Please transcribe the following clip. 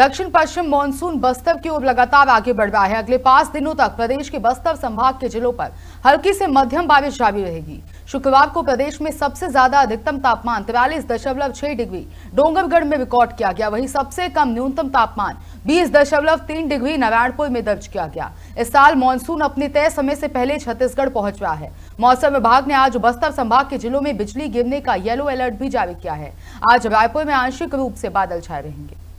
दक्षिण पश्चिम मानसून बस्तर की ओर लगातार आगे बढ़ रहा है अगले पांच दिनों तक प्रदेश के बस्तर संभाग के जिलों पर हल्की से मध्यम बारिश जारी रहेगी शुक्रवार को प्रदेश में सबसे ज्यादा अधिकतम तापमान तिरालीस दशमलव छह डिग्री डोंगरगढ़ में रिकॉर्ड किया गया वहीं सबसे कम न्यूनतम तापमान बीस दशमलव तीन डिग्री नारायणपुर में दर्ज किया गया इस साल मानसून अपने तय समय से पहले छत्तीसगढ़ पहुंच रहा है मौसम विभाग ने आज बस्तर संभाग के जिलों में बिजली गिरने का येलो अलर्ट भी जारी किया है आज रायपुर में आंशिक रूप से बादल छाए रहेंगे